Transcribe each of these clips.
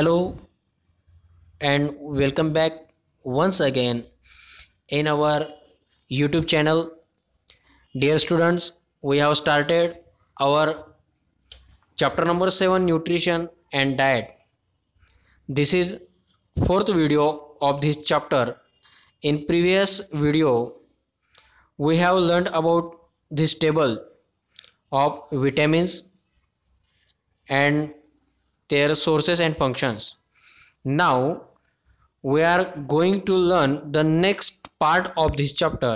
hello and welcome back once again in our youtube channel dear students we have started our chapter number 7 nutrition and diet this is fourth video of this chapter in previous video we have learned about this table of vitamins and their sources and functions. Now we are going to learn the next part of this chapter.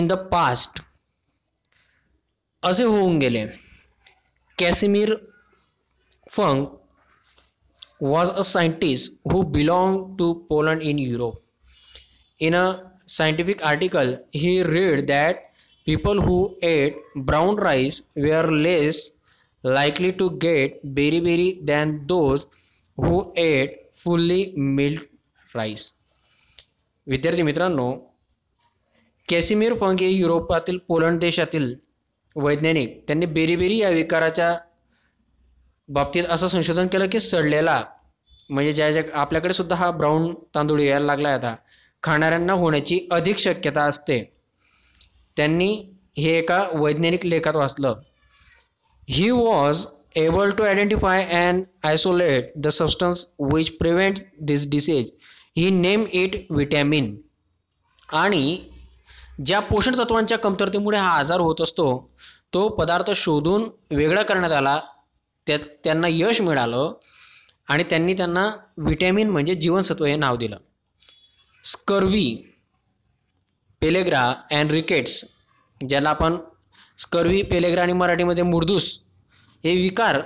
In the past, असे होऊन गेले Casimir Funk was a scientist who belonged to Poland in Europe. In a scientific article, he read that people who ate brown rice were less likely to get beriberi than those who ate fully milled rice विद्यार्थी मित्रांनो कॅसिमिर फंग हे युरोपातील Poland देशातील वैज्ञानिक त्यांनी beriberi या विकाराच्या बाबतीत असं संशोधन केलं की सडलेला म्हणजे ज्या ज्या आपल्याकडे सुद्धा हा ब्राऊन तांदूळ यायला लागला आता खाणाऱ्यांना होण्याची अधिक शक्यता असते त्यांनी हे एका वैज्ञानिक लेखात वाचलं he was able to identify and isolate the substance which prevent this disease he name it vitamin आणि ज्या पोषण तत्वांच्या कमतरतेमुळे हा आजार होत असतो तो पदार्थ शोधून वेगळा करण्यात आला त्यात त्यांना यश मिळालं आणि त्यांनी त्यांना व्हिटॅमिन म्हणजे जीवनसत्व हे नाव दिलं स्कर्वी पेलेग्रा अँड रिकेट्स ज्याला आपण स्कर्वी पेलेग्रा आणि मराठीमध्ये मुर्दूस हे विकार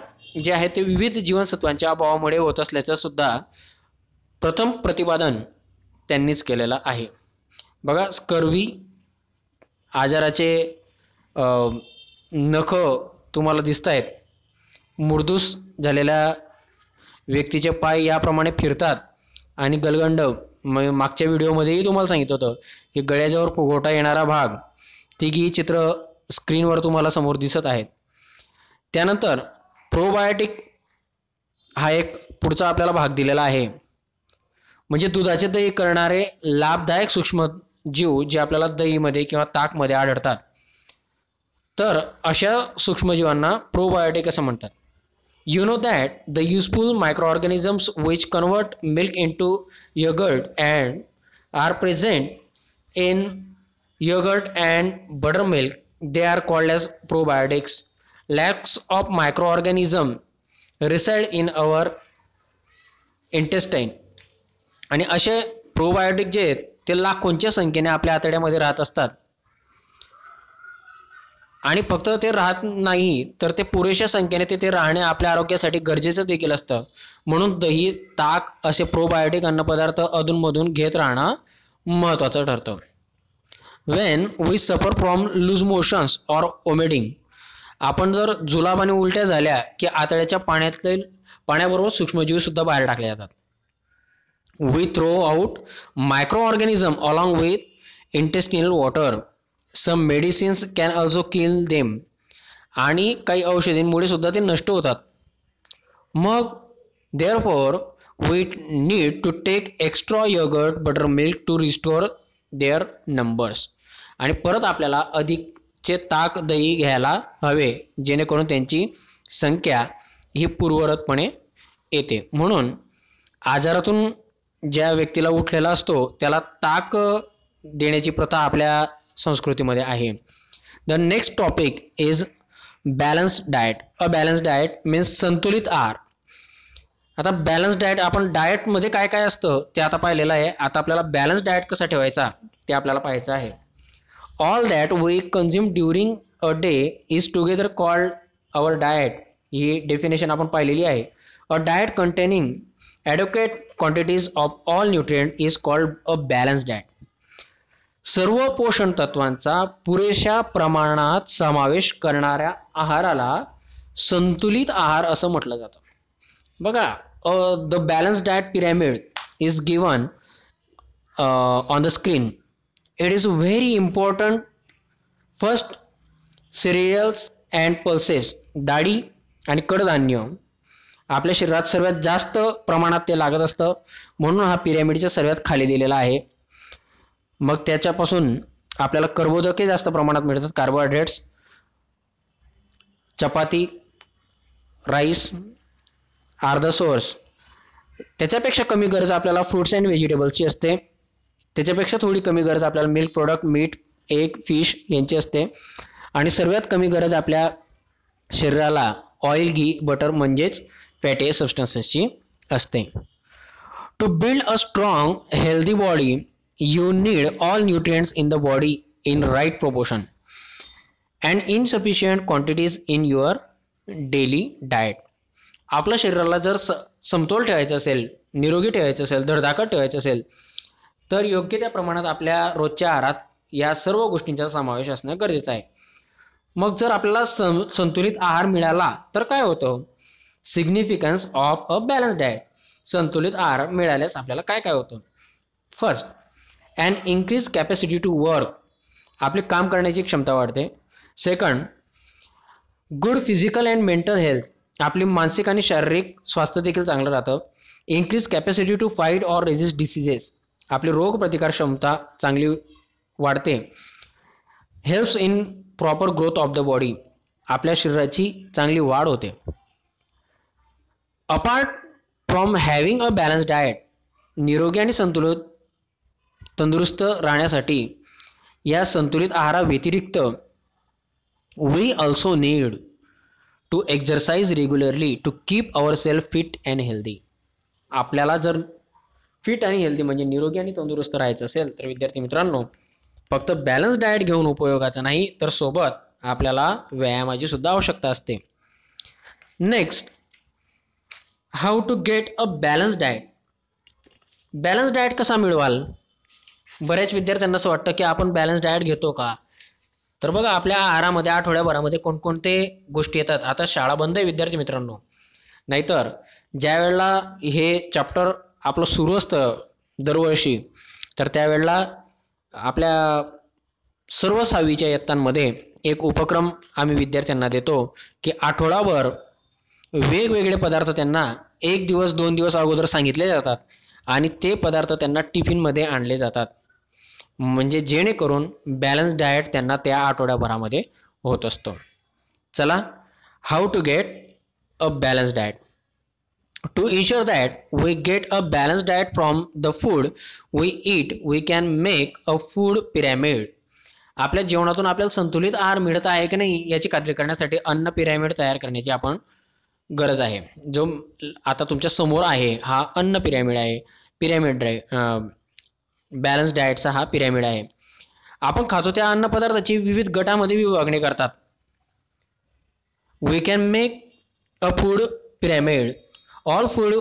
जे आहेत ते विविध जीवनसत्वांच्या अभावामुळे होत असल्याचं सुद्धा प्रथम प्रतिपादन त्यांनीच केलेलं आहे बघा स्कर्वी आजाराचे नख तुम्हाला दिसत आहेत मुर्दूस झालेल्या व्यक्तीचे पाय याप्रमाणे फिरतात आणि गलगंड मागच्या व्हिडिओमध्येही तुम्हाला सांगितलं होतं की गळ्याजवळ फुगवटा येणारा भाग की चित्र स्क्रीनवर तुम्हाला समोर दिसत आहेत त्यानंतर प्रोबायोटिक हा एक पुढचा आपल्याला भाग दिलेला आहे म्हणजे दुधाचे दही करणारे लाभदायक सूक्ष्म जीव जे आपल्याला दहीमध्ये किंवा ताकमध्ये आढळतात तर अशा सूक्ष्मजीवांना प्रोबायोटिक असं म्हणतात you know that the useful microorganisms which convert milk into yogurt and are present in yogurt and buttermilk they are called probiotics lacks of microorganism reside in our intestine आणि असे probiotic जे आहेत ते लाखोंच्या संख्येने आपल्या आतड्यामध्ये राहत असतात आणि फक्त ते राहत नाही तर ते पुरेशा संख्येने ते ते राहणे आपल्या आरोग्यासाठी गरजेचं देखील असतं म्हणून दही ताक असे प्रोबायोटिक अन्नपदार्थ अधूनमधून घेत राहणं महत्त्वाचं ठरतं when we suffer from loose motions or vomiting आपण जर जुलाब आणि उलट्या झाल्या की आतड्याच्या पाण्यातले पाण्याबरोबर सूक्ष्मजीवसुद्धा बाहेर टाकले जातात we throw out microorganism along with intestinal water some medicines can also kill them आणि काही औषधींमुळे सुद्धा ते नष्ट होतात मग therefore we need to take extra yogurt buttermilk to restore their numbers आणि परत आपल्याला अधिकचे ताक दही घ्यायला हवे जेणेकरून त्यांची संख्या ही पूर्वरतपणे येते म्हणून आजारातून ज्या व्यक्तीला उठलेला असतो त्याला ताक देण्याची प्रथा आपल्या संस्कृतीमध्ये आहे the next topic is balance diet a balance diet means संतुलित आहार आता बॅलन्स डाएट आपण डाएटमध्ये काय काय असतं ते आता पाहिलेलं आहे आता आपल्याला बॅलन्स डाएट कसा ठेवायचा ते आपल्याला पाहायचं आहे all that we consume during a day is together called our diet ही डेफिनेशन आपण पाहिलेली आहे a diet containing adequate quantities of all nutrient is called a balance diet सर्व पोषण तत्वांचा पुरेशा प्रमाणात समावेश करणाऱ्या आहाराला संतुलित आहार असं म्हटलं जातं बघा the balance diet pyramid is given on the screen it is very important first cereals and pulses दाढी आणि कडधान्य आपल्या शरीरात सर्वात जास्त प्रमाणात ते लागत असतं म्हणून हा पिरॅमिडच्या सर्वात खाली दिलेला आहे मग त्याच्यापासून आपल्याला कर्बोदके जास्त प्रमाणात मिळतात carbohydrates chapati rice are the source त्याच्यापेक्षा कमी गरज आपल्याला फ्रुट्स अँड व्हेजिटेबल्सची असते त्याच्यापेक्षा थोडी कमी गरज आपल्याला milk product meat egg fish यांची असते आणि सर्वात कमी गरज आपल्या शरीराला ऑइल घी बटर म्हणजेच फॅटी सबस्टन्सेसची असते to build a strong healthy body you need all nutrients in the body in right proportion and insufficient quantities in your daily diet आपल्या शरीराला जर स समतोल ठेवायचं असेल निरोगी ठेवायचं असेल धडधाकट ठेवायचं असेल तर योग्य त्या प्रमाणात आपल्या रोजच्या आहारात या सर्व गोष्टींचा समावेश असणं गरजेचं आहे मग जर आपल्याला सं संतुलित आहार मिळाला तर काय होतं significance of a balance diet संतुलित आहार मिळाल्यास आपल्याला काय काय होतं first and increase capacity to work आपली काम करण्याची क्षमता वाढते second good physical and mental health आपली मानसिक आणि शारीरिक स्वास्थ्य देखील चांगलं राहतं increase capacity to fight or resist diseases आपली रोगप्रतिकार क्षमता चांगली वाढते helps in proper growth of the body आपल्या शरीराची चांगली वाढ होते apart from having a balance diet निरोगी आणि संतुलित तंदुरुस्त राहण्यासाठी या संतुलित आहाराव्यतिरिक्त we also need to exercise regularly to keep our self fit and healthy आपल्याला जर फिट आणि हेल्दी म्हणजे निरोगी आणि तंदुरुस्त राहायचं असेल तर विद्यार्थी मित्रांनो फक्त बॅलन्स डाएट घेऊन उपयोगाचा नाही तर सोबत आपल्याला व्यायामाची सुद्धा आवश्यकता असते next how to get a balance diet balance diet कसा मिळवाल बऱ्याच विद्यार्थ्यांना असं वाटतं की आपण बॅलन्स डाएट घेतो का तर बघा आपल्या आहारामध्ये आठवड्याभरामध्ये कोणकोणते गोष्टी येतात आता शाळा बंद आहे विद्यार्थी मित्रांनो नाहीतर ज्या वेळेला हे चॅप्टर आपलं सुरू असतं दरवर्षी तर त्यावेळेला आपल्या सर्व सहावीच्या इयत्तांमध्ये एक उपक्रम आम्ही विद्यार्थ्यांना देतो की आठवडाभर वेगवेगळे पदार्थ त्यांना एक दिवस दोन दिवस अगोदर सांगितले जातात आणि ते पदार्थ त्यांना टिफिनमध्ये आणले जातात म्हणजे जेणेकरून बॅलन्स डायट त्यांना त्या आठवड्याभरामध्ये होत असतो चला how to get a balance diet To ensure that we get a balanced diet from the food we eat, we can make a food pyramid. आपल्या जेवणातून आपल्याला संतुलित आहार मिळत आहे की नाही याची खात्री करण्यासाठी अन्न पिरॅमिड तयार करण्याची आपण गरज आहे जो आता तुमच्या समोर आहे हा अन्न पिरॅमिड आहे पिरॅमिड डाय बॅलन्स डाएटचा हा पिरॅमिड आहे आपण खातो त्या अन्न पदार्थाची विविध गटामध्ये विभागणी करतात we can make a food pyramid all All food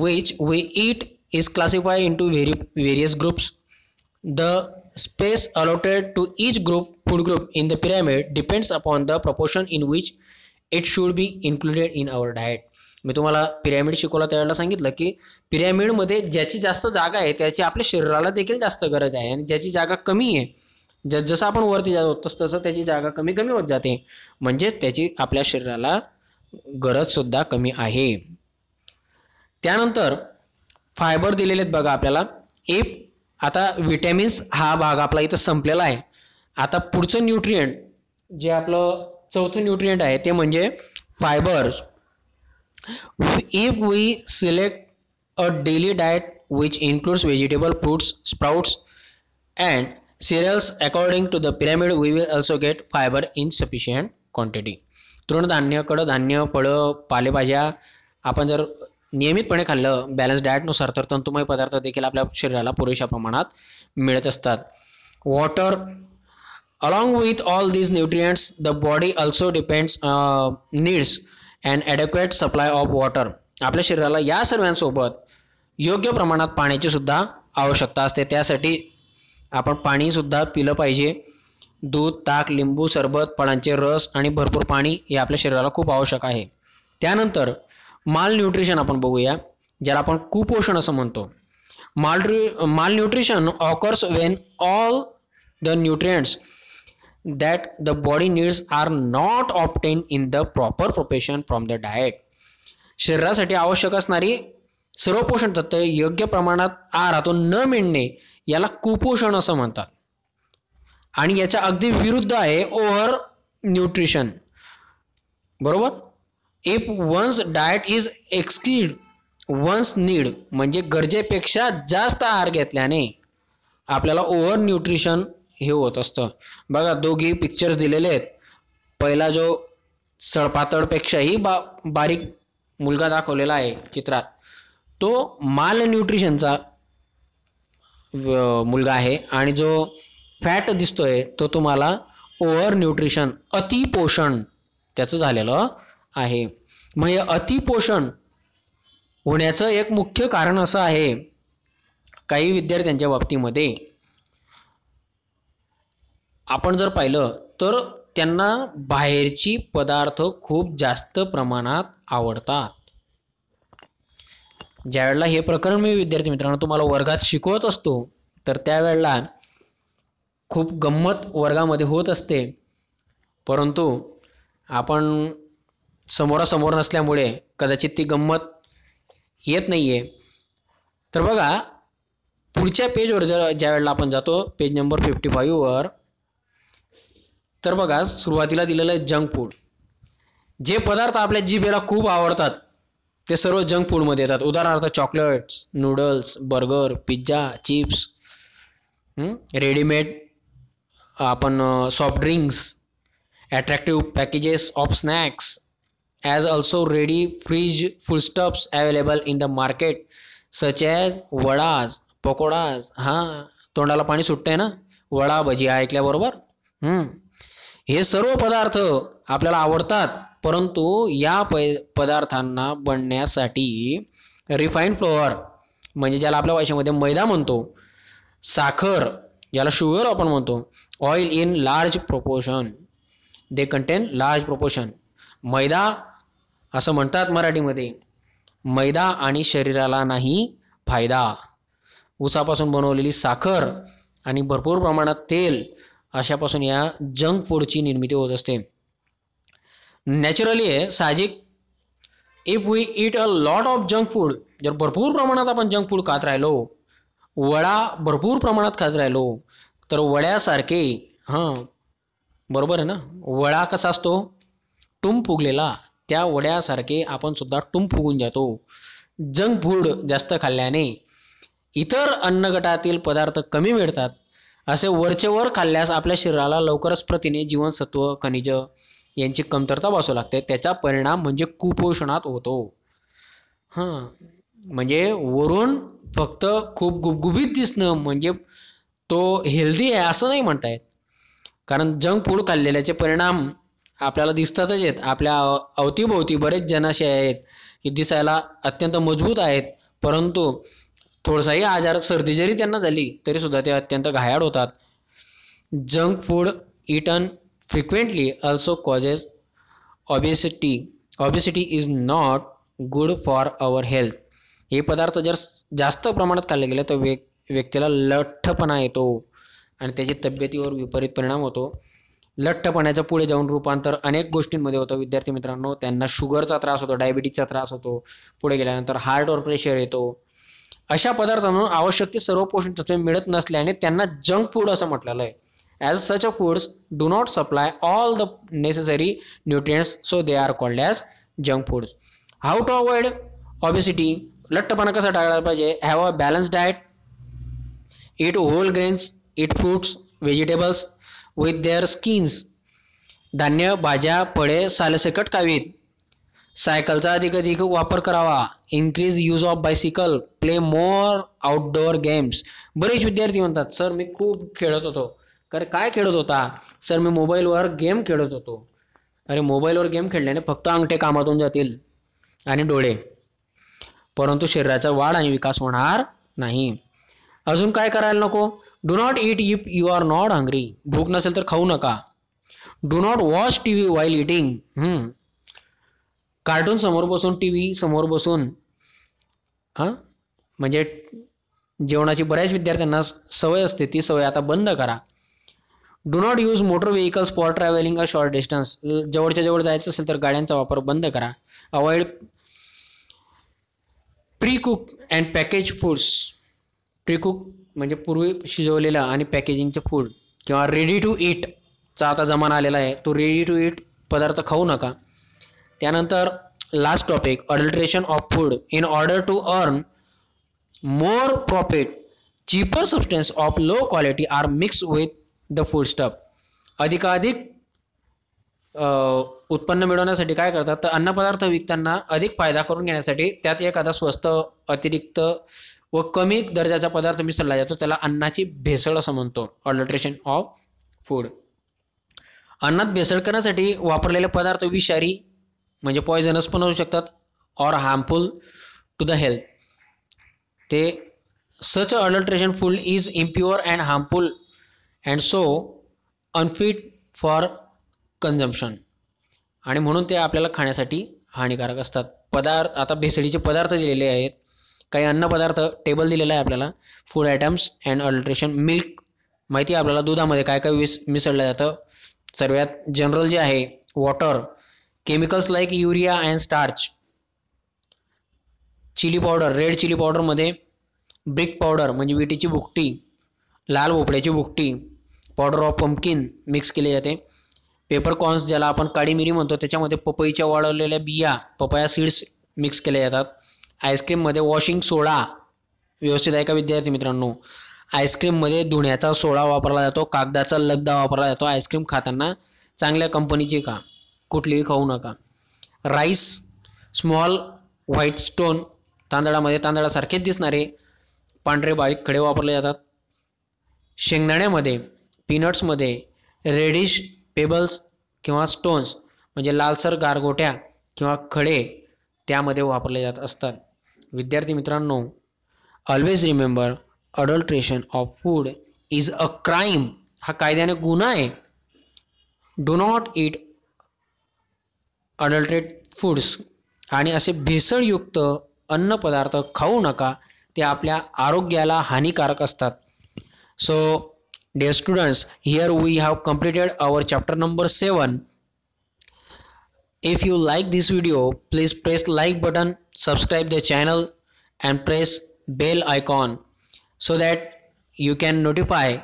which we eat is classified very various groups the space allotted to each group food group in the pyramid depends upon the proportion in which it should be included in our diet मी तुम्हाला pyramid शिकवला त्यावेळेला सांगितलं की पिरॅमिडमध्ये ज्याची जास्त जागा आहे त्याची आपल्या शरीराला देखील जास्त गरज आहे आणि ज्याची जागा कमी आहे ज जसं आपण वरती जातो तसं तसं त्याची जागा कमी कमी होत जाते म्हणजेच त्याची आपल्या शरीराला गरजसुद्धा कमी आहे त्यानंतर फायबर दिलेले आहेत बघा आपल्याला ए आता विटॅमिन्स हा भाग आपला इथं संपलेला आहे आता पुढचं न्यूट्रियंट जे आपलं चौथं न्यूट्रियंट आहे ते म्हणजे fibres if we select a daily diet which includes vegetable fruits sprouts and cereals according to the pyramid we will also get fibre in sufficient quantity तृणधान्य कडधान्य फळं पालेभाज्या आपण जर नियमितपणे खाल्लं बॅलन्स डायटनुसार तर तंतुमय पदार्थ देखील आपल्या शरीराला पुरेशा प्रमाणात मिळत असतात water along with all these nutrients the body also depends needs and adequate supply of water आपल्या शरीराला या सर्वांसोबत योग्य प्रमाणात पाण्याची सुद्धा आवश्यकता असते त्यासाठी आपण पाणीसुद्धा पिलं पाहिजे दूध ताक लिंबू सरबत फळांचे रस आणि भरपूर पाणी हे आपल्या शरीराला खूप आवश्यक आहे त्यानंतर माल न्यूट्रिशन आपण बघूया ज्याला आपण कुपोषण असं म्हणतो मालट्री malnutrition occurs when all the nutrients that the body needs are not obtained in the proper proportion from the diet शरीरासाठी आवश्यक असणारी सर्व पोषण तत्व योग्य प्रमाणात आहारातून न मिळणे याला कुपोषण असं म्हणतात आणि याच्या अगदी विरुद्ध आहे ओव्हर न्यूट्रिशन बरोबर if one's diet is exclude one's need म्हणजे गरजेपेक्षा जास्त आहार घेतल्याने आपल्याला ओव्हर न्यूट्रिशन हे होत असतं बघा दोघी पिक्चर्स दिलेले आहेत पहिला जो सळपातळपेक्षाही बा बारीक मुलगा दाखवलेला आहे चित्रात तो माल न्यूट्रिशनचा मुलगा आहे आणि जो फॅट दिसतोय तो तुम्हाला ओव्हर न्यूट्रिशन अतिपोषण त्याचं झालेलं आहे म्हणजे अतिपोषण होण्याचं एक मुख्य कारण असं आहे काही विद्यार्थ्यांच्या बाबतीमध्ये आपण जर पाहिलं तर त्यांना बाहेरची पदार्थ खूप जास्त प्रमाणात आवडतात ज्यावेळेला हे प्रकरण मी विद्यार्थी मित्रांनो तुम्हाला वर्गात शिकवत असतो तर त्यावेळेला खूप गंमत वर्गामध्ये होत असते परंतु आपण समोरासमोर नसल्यामुळे कदाचित ती गंमत येत नाही आहे तर बघा पुढच्या पेजवर जर ज्या वेळेला आपण जातो पेज नंबर फिफ्टी फाईव्हवर तर बघा सुरुवातीला दिलेलं आहे जंक फूड जे पदार्थ आपल्या जीभेला खूप आवडतात ते सर्व जंक फूडमध्ये येतात उदाहरणार्थ chocolates noodles burger pizza chips readymade आपण soft drinks attractive packages of snacks as also ready fridge foodstuffs available in the market such as vadas pakodas हा तोंडाला पाणी सुटतंय ना वडा भजी ऐकल्याबरोबर हे सर्व पदार्थ आपल्याला आवडतात परंतु या प पदार्थांना बनण्यासाठी रिफाईन फ्लोअर म्हणजे ज्याला आपल्या भाषेमध्ये मैदा म्हणतो साखर ज्याला शुगर आपण म्हणतो oil in large proportion they contain large proportion maida असं म्हणतात मराठीमध्ये मैदा आणि शरीराला नाही फायदा उसापासून बनवलेली साखर आणि भरपूर प्रमाणात तेल अशापासून या जंक फूडची निर्मिती होत असते नॅचरली आहे साहजिक if we eat a lot of junk food जर भरपूर प्रमाणात आपण जंक फूड खात राहिलो वडा भरपूर प्रमाणात खात राहिलो तर वड्यासारखे हां बरोबर आहे ना वडा कसा असतो टुम फुगलेला त्या वड्यासारखे आपण सुद्धा टुम फुगून जातो जंक फूड जास्त खाल्ल्याने इतर अन्नगटातील पदार्थ कमी मिळतात असे वरचेवर खाल्ल्यास आपल्या शरीराला लवकरच प्रतिने जीवनसत्व खनिज यांची कमतरता भासू लागते त्याचा परिणाम म्हणजे कुपोषणात होतो हां म्हणजे वरून फक्त खूप गुबगुबीत दिसणं म्हणजे तो हेल्दी आहे असं नाही म्हणता येत कारण जंक फूड खाल्लेल्याचे परिणाम आपल्याला दिसतातच आहेत आपल्या अवतीभोवती बरेच असे आहेत की दिसायला अत्यंत मजबूत आहेत परंतु थोडसाही आजार सर्दी जरी त्यांना झाली तरीसुद्धा ते अत्यंत घायाळ होतात junk food eaten frequently also causes obesity obesity is not good for our health हे पदार्थ जर जास्त प्रमाणात खाल्ले गेले तर व्यक्तीला लठ्ठपणा येतो आणि त्याची तब्येतीवर विपरीत परिणाम होतो लठ्ठपणाच्या पुढे जाऊन रूपांतर अनेक गोष्टींमध्ये होतं विद्यार्थी मित्रांनो त्यांना शुगरचा त्रास होतो डायबिटीजचा त्रास होतो पुढे गेल्यानंतर हार्टवर प्रेशर येतो अशा पदार्थांना आवश्यक ती सर्व पोषण तत्वे मिळत नसल्याने त्यांना जंक फूड असं म्हटलेलं आहे as such a foods do not supply all the necessary nutrients so they are called as junk foods how to avoid obesity लठ्ठपणा कसा टाळायला पाहिजे have a balance diet eat whole grains eat fruits vegetables with their skins धान्य भाज्या फळे सालसेकट कावीत सायकलचा अधिक अधिक वापर करावा increase use of bicycle play more outdoor games बरेच विद्यार्थी म्हणतात सर मी खूप खेळत होतो अरे काय खेळत होता सर मी मोबाईलवर गेम खेळत होतो अरे मोबाईलवर गेम खेळल्याने फक्त अंगठे कामातून जातील आणि डोळे परंतु शरीराचा वाढ आणि विकास होणार नाही अजून काय करायला नको do not eat if you are not hungry भूक नसेल तर खाऊ नका do not watch T V while eating cartoon समोर बसून टी व्ही समोर बसून हां म्हणजे जेवणाची बऱ्याच विद्यार्थ्यांना सवय असते ती सवय आता बंद करा do not use motor vehicles for travelling a short distance जवळच्या जवळ जायचं असेल तर गाड्यांचा वापर बंद करा avoid pre cook and package foods pre cook म्हणजे पूर्वी शिजवलेला आणि पॅकेजिंगचं फूड किंवा रेडी टू ईटचा आता जमाना आलेला आहे तो रेडी टू ईट पदार्थ खाऊ नका त्यानंतर last topic adulteration of food in order to earn more profit cheaper substance of low quality are mix with the food stuff अधिकाधिक उत्पन्न मिळवण्यासाठी काय करतात तर अन्नपदार्थ विकताना अधिक फायदा करून घेण्यासाठी त्यात एखादा स्वस्त अतिरिक्त व कमी दर्जाचा पदार्थ मिसळला जातो त्याला अन्नाची भेसळ असं म्हणतो ऑल्ट्रेशन ऑफ फूड अन्नात भेसळ करण्यासाठी वापरलेले पदार्थ विषारी म्हणजे पॉयझनस पण असू शकतात or harmful to the health ते such adulteration food is impure and harmful and so unfit for consumption आणि म्हणून ते आपल्याला खाण्यासाठी हानिकारक असतात पदार्थ आता भेसळीचे पदार्थ दिलेले आहेत काही अन्नपदार्थ टेबल दिलेला आहे आपल्याला food items and adulteration milk माहिती आहे आपल्याला दुधामध्ये काय काय विस मिसळलं जातं सर्वात जनरल जे आहे water chemicals like urea and starch chili powder red chili पावडरमध्ये ब्रिक पावडर म्हणजे विटीची भुकटी लाल भोपळ्याची भुकटी पावडर ऑफ पंपकिन मिक्स केले जाते पेपरकॉन्स ज्याला आपण काळी मिरी म्हणतो त्याच्यामध्ये पपईच्या वाळवलेल्या बिया पपया सीड्स मिक्स केल्या जातात आईस्क्रीममध्ये वॉशिंग सोडा व्यवस्थित आहे का विद्यार्थी मित्रांनो आईस्क्रीममध्ये धुण्याचा सोडा वापरला जातो कागदाचा लगदा वापरला जातो आईस्क्रीम खाताना चांगल्या कंपनीची खा कुठलीही खाऊ नका राईस स्मॉल व्हाईट स्टोन तांदळामध्ये तांदळासारखेच दिसणारे पांढरे बारीक खडे वापरले जातात शेंगदाण्यामध्ये पीनट्समध्ये रेडिश पेबल्स किंवा स्टोन्स म्हणजे लालसर गारगोट्या किंवा खडे त्यामध्ये वापरले जात असतात विद्यार्थी मित्रांनो always remember adulteration of food is a crime हा कायद्याने गुन्हा आहे डो नॉट इट अडल्ट्रेट फूड्स आणि असे भेसळयुक्त अन्न पदार्थ खाऊ नका ते आपल्या आरोग्याला हानिकारक असतात so dear students here we have completed our chapter number seven If you like this video, please press like button, subscribe the channel and press bell icon so that you can notify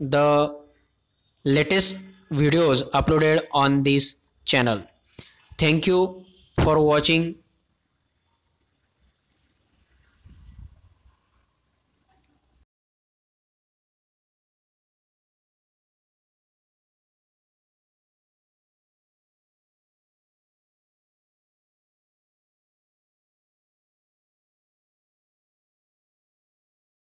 the latest videos uploaded on this channel. Thank you for watching.